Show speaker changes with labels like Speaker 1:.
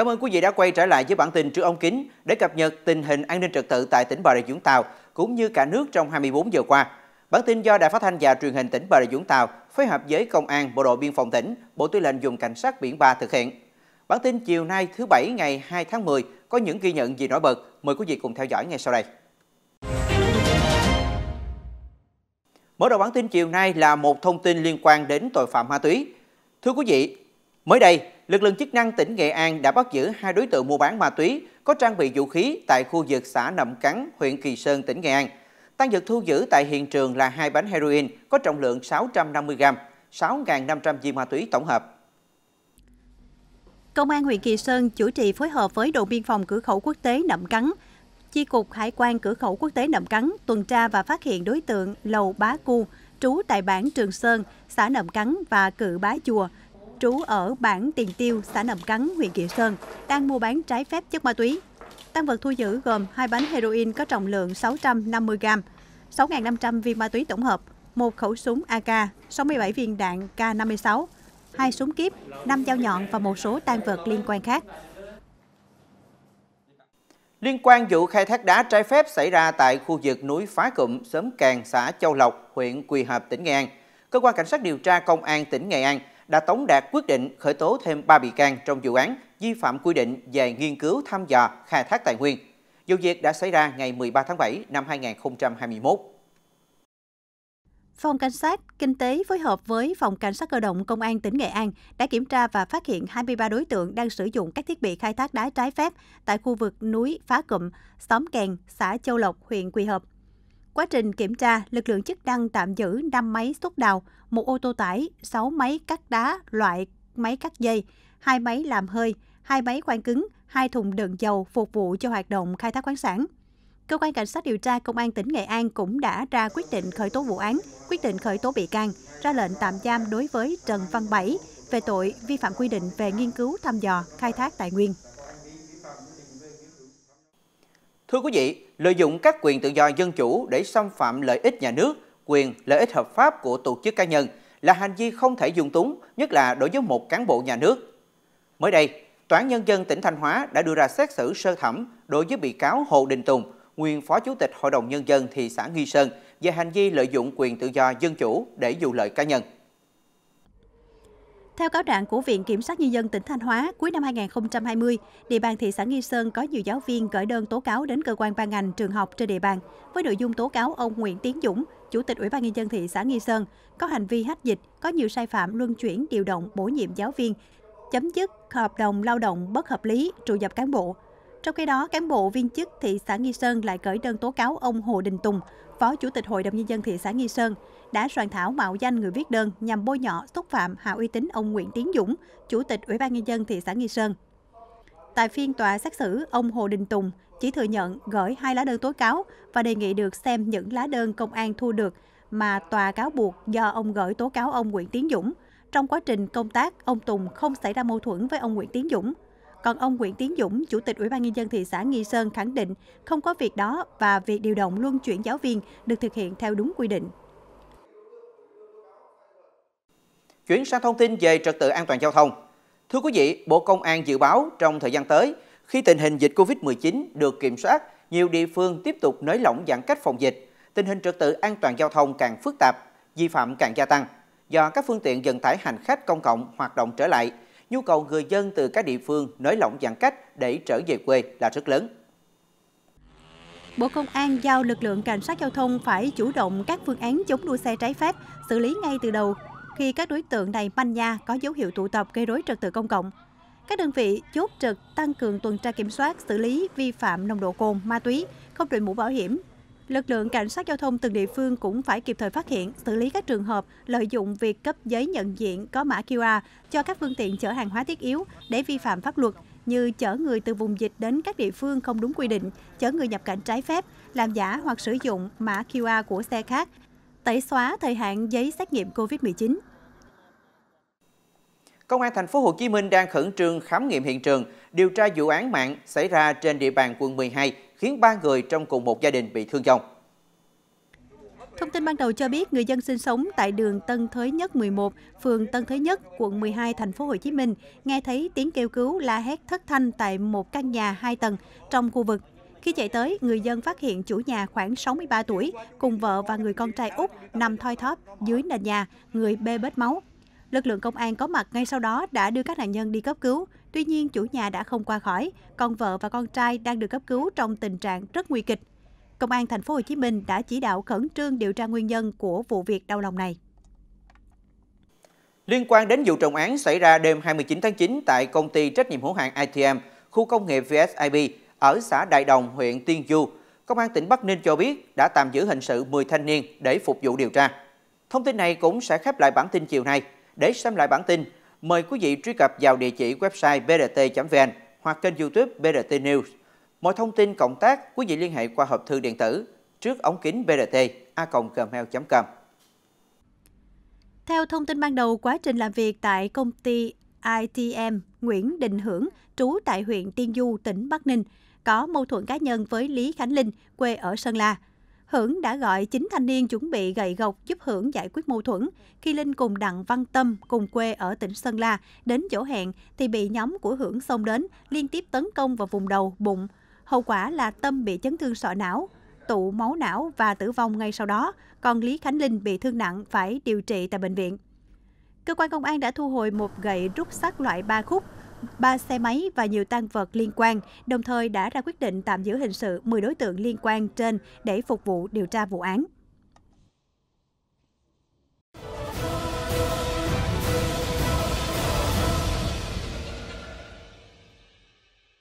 Speaker 1: Cảm ơn quý vị đã quay trở lại với bản tin Trưa ông Kính để cập nhật tình hình an ninh trật tự tại tỉnh Bà Rịa Vũng Tàu cũng như cả nước trong 24 giờ qua. Bản tin do Đài Phát thanh và Truyền hình tỉnh Bà Rịa Vũng Tàu phối hợp với Công an, Bộ đội Biên phòng tỉnh, Bộ Tư lệnh vùng Cảnh sát biển 3 thực hiện. Bản tin chiều nay thứ Bảy ngày 2 tháng 10 có những ghi nhận gì nổi bật. Mời quý vị cùng theo dõi ngay sau đây. Mở đầu bản tin chiều nay là một thông tin liên quan đến tội phạm ma túy. Thưa quý vị, mới đây, lực lượng chức năng tỉnh Nghệ An đã bắt giữ hai đối tượng mua bán ma túy có trang bị vũ khí tại khu vực xã Nậm Cắn, huyện Kỳ Sơn, tỉnh Nghệ An. Tăng vật thu giữ tại hiện trường là hai bánh heroin có trọng lượng 650 g, 6.500 viên ma túy tổng hợp.
Speaker 2: Công an huyện Kỳ Sơn chủ trì phối hợp với đồn biên phòng cửa khẩu quốc tế Nậm Cắn, Chi cục Hải quan cửa khẩu quốc tế Nậm Cắn tuần tra và phát hiện đối tượng Lầu Bá Cu, trú tại bản Trường Sơn, xã Nậm Cắn và Cự Bá Chùa, trú ở bản Tiền Tiêu, xã Nậm Cắn, huyện Kiệu Sơn, đang mua bán trái phép chất ma túy. Tăng vật thu giữ gồm hai bánh heroin có trọng lượng 650 g, 6.500 viên ma túy tổng hợp, một khẩu súng AK, 67 viên đạn K56, hai súng kiếp, 5 dao nhọn và một số tang vật liên quan khác.
Speaker 1: Liên quan vụ khai thác đá trái phép xảy ra tại khu vực núi Phá Cụm, xóm Càng, xã Châu Lộc, huyện Quỳ Hợp, tỉnh Nghệ An, Cơ quan Cảnh sát điều tra Công an tỉnh Nghệ An đã tống đạt quyết định khởi tố thêm 3 bị can trong vụ án vi phạm quy định về nghiên cứu thăm dò khai thác tài nguyên. Vụ việc đã xảy ra ngày 13 tháng 7 năm 2021.
Speaker 2: Phòng Cảnh sát Kinh tế phối hợp với Phòng Cảnh sát Cơ động Công an tỉnh Nghệ An đã kiểm tra và phát hiện 23 đối tượng đang sử dụng các thiết bị khai thác đá trái phép tại khu vực núi Phá Cụm, xóm Kèn, xã Châu Lộc, huyện Quỳ Hợp. Quá trình kiểm tra, lực lượng chức năng tạm giữ 5 máy xúc đào, một ô tô tải, 6 máy cắt đá loại máy cắt dây, hai máy làm hơi, hai máy khoan cứng, hai thùng đựng dầu phục vụ cho hoạt động khai thác khoáng sản. Cơ quan Cảnh sát điều tra Công an tỉnh Nghệ An cũng đã ra quyết định khởi tố vụ án, quyết định khởi tố bị can, ra lệnh tạm giam đối với Trần Văn Bảy về tội vi phạm quy định về nghiên cứu thăm dò, khai thác tài nguyên.
Speaker 1: Thưa quý vị, lợi dụng các quyền tự do dân chủ để xâm phạm lợi ích nhà nước, quyền, lợi ích hợp pháp của tổ chức cá nhân là hành vi không thể dung túng, nhất là đối với một cán bộ nhà nước. Mới đây, Tòa án Nhân dân tỉnh Thanh Hóa đã đưa ra xét xử sơ thẩm đối với bị cáo Hồ Đình Tùng, nguyên Phó Chủ tịch Hội đồng Nhân dân thị xã Nghi Sơn về hành vi lợi dụng quyền tự do dân chủ để dù lợi cá nhân.
Speaker 2: Theo cáo trạng của Viện Kiểm sát Nhân dân tỉnh Thanh Hóa, cuối năm 2020, địa bàn thị xã Nghi Sơn có nhiều giáo viên gửi đơn tố cáo đến cơ quan ban ngành trường học trên địa bàn với nội dung tố cáo ông Nguyễn Tiến Dũng, Chủ tịch Ủy ban Nhân dân thị xã Nghi Sơn, có hành vi hách dịch, có nhiều sai phạm luân chuyển, điều động, bổ nhiệm giáo viên, chấm dứt hợp đồng lao động bất hợp lý, trụ dập cán bộ, trong khi đó, cán bộ viên chức thị xã Nghi Sơn lại gửi đơn tố cáo ông Hồ Đình Tùng, Phó Chủ tịch Hội đồng Nhân dân thị xã Nghi Sơn, đã soạn thảo mạo danh người viết đơn nhằm bôi nhọ, xúc phạm, hạ uy tín ông Nguyễn Tiến Dũng, Chủ tịch Ủy ban Nhân dân thị xã Nghi Sơn. Tại phiên tòa xét xử, ông Hồ Đình Tùng chỉ thừa nhận gửi hai lá đơn tố cáo và đề nghị được xem những lá đơn công an thu được mà tòa cáo buộc do ông gửi tố cáo ông Nguyễn Tiến Dũng. Trong quá trình công tác, ông Tùng không xảy ra mâu thuẫn với ông Nguyễn Tiến Dũng. Còn ông Nguyễn Tiến Dũng, Chủ tịch Ủy ban Nhân dân thị xã Nghi Sơn khẳng định không có việc đó và việc điều động luân chuyển giáo viên được thực hiện theo đúng quy định.
Speaker 1: Chuyển sang thông tin về trật tự an toàn giao thông. Thưa quý vị, Bộ Công an dự báo trong thời gian tới, khi tình hình dịch Covid-19 được kiểm soát, nhiều địa phương tiếp tục nới lỏng giãn cách phòng dịch, tình hình trật tự an toàn giao thông càng phức tạp, vi phạm càng gia tăng. Do các phương tiện dần tải hành khách công cộng hoạt động trở lại, nhu cầu người dân từ các địa phương nới lỏng giãn cách để trở về quê là rất lớn.
Speaker 2: Bộ Công an giao lực lượng cảnh sát giao thông phải chủ động các phương án chống đua xe trái phép, xử lý ngay từ đầu khi các đối tượng này manh nha có dấu hiệu tụ tập gây rối trật tự công cộng. Các đơn vị chốt trực tăng cường tuần tra kiểm soát xử lý vi phạm nồng độ cồn, ma túy, không đội mũ bảo hiểm, lực lượng cảnh sát giao thông từng địa phương cũng phải kịp thời phát hiện, xử lý các trường hợp lợi dụng việc cấp giấy nhận diện có mã QR cho các phương tiện chở hàng hóa thiết yếu để vi phạm pháp luật như chở người từ vùng dịch đến các địa phương không đúng quy định, chở người nhập cảnh trái phép, làm giả hoặc sử dụng mã QR của xe khác, tẩy xóa thời hạn giấy xét nghiệm COVID-19.
Speaker 1: Công an thành phố Hồ Chí Minh đang khẩn trương khám nghiệm hiện trường điều tra vụ án mạng xảy ra trên địa bàn quận 12 khiến 3 người trong cùng một gia đình bị thương vong.
Speaker 2: Thông tin ban đầu cho biết người dân sinh sống tại đường Tân Thới Nhất 11, phường Tân Thới Nhất, quận 12, thành phố Hồ Chí Minh, nghe thấy tiếng kêu cứu la hét thất thanh tại một căn nhà 2 tầng trong khu vực. Khi chạy tới, người dân phát hiện chủ nhà khoảng 63 tuổi cùng vợ và người con trai út nằm thoi thóp dưới nền nhà, người bê bết máu. Lực lượng công an có mặt ngay sau đó đã đưa các nạn nhân đi cấp cứu. Tuy nhiên, chủ nhà đã không qua khỏi, còn vợ và con trai đang được cấp cứu trong tình trạng rất nguy kịch. Công an thành phố Hồ Chí Minh đã chỉ đạo khẩn trương điều tra nguyên nhân của vụ việc đau lòng này.
Speaker 1: Liên quan đến vụ trọng án xảy ra đêm 29 tháng 9 tại công ty trách nhiệm hữu hạn ITM, khu công nghiệp VSIB ở xã Đại Đồng, huyện Tiên Du, Công an tỉnh Bắc Ninh cho biết đã tạm giữ hình sự 10 thanh niên để phục vụ điều tra. Thông tin này cũng sẽ khép lại bản tin chiều nay. Để xem lại bản tin, mời quý vị truy cập vào địa chỉ website brt.vn hoặc kênh youtube BRT News. Mọi thông tin cộng tác, quý vị liên hệ qua hộp thư điện tử trước ống kính brt a.gmail.com.
Speaker 2: Theo thông tin ban đầu, quá trình làm việc tại công ty ITM Nguyễn Đình Hưởng, trú tại huyện Tiên Du, tỉnh Bắc Ninh, có mâu thuẫn cá nhân với Lý Khánh Linh, quê ở Sơn La – Hưởng đã gọi 9 thanh niên chuẩn bị gậy gộc giúp Hưởng giải quyết mâu thuẫn. Khi Linh cùng Đặng Văn Tâm, cùng quê ở tỉnh Sơn La, đến chỗ hẹn thì bị nhóm của Hưởng xông đến, liên tiếp tấn công vào vùng đầu, bụng. Hậu quả là Tâm bị chấn thương sọ não, tụ máu não và tử vong ngay sau đó, còn Lý Khánh Linh bị thương nặng phải điều trị tại bệnh viện. Cơ quan công an đã thu hồi một gậy rút sắt loại 3 khúc, 3 xe máy và nhiều tăng vật liên quan, đồng thời đã ra quyết định tạm giữ hình sự 10 đối tượng liên quan trên để phục vụ điều tra vụ án.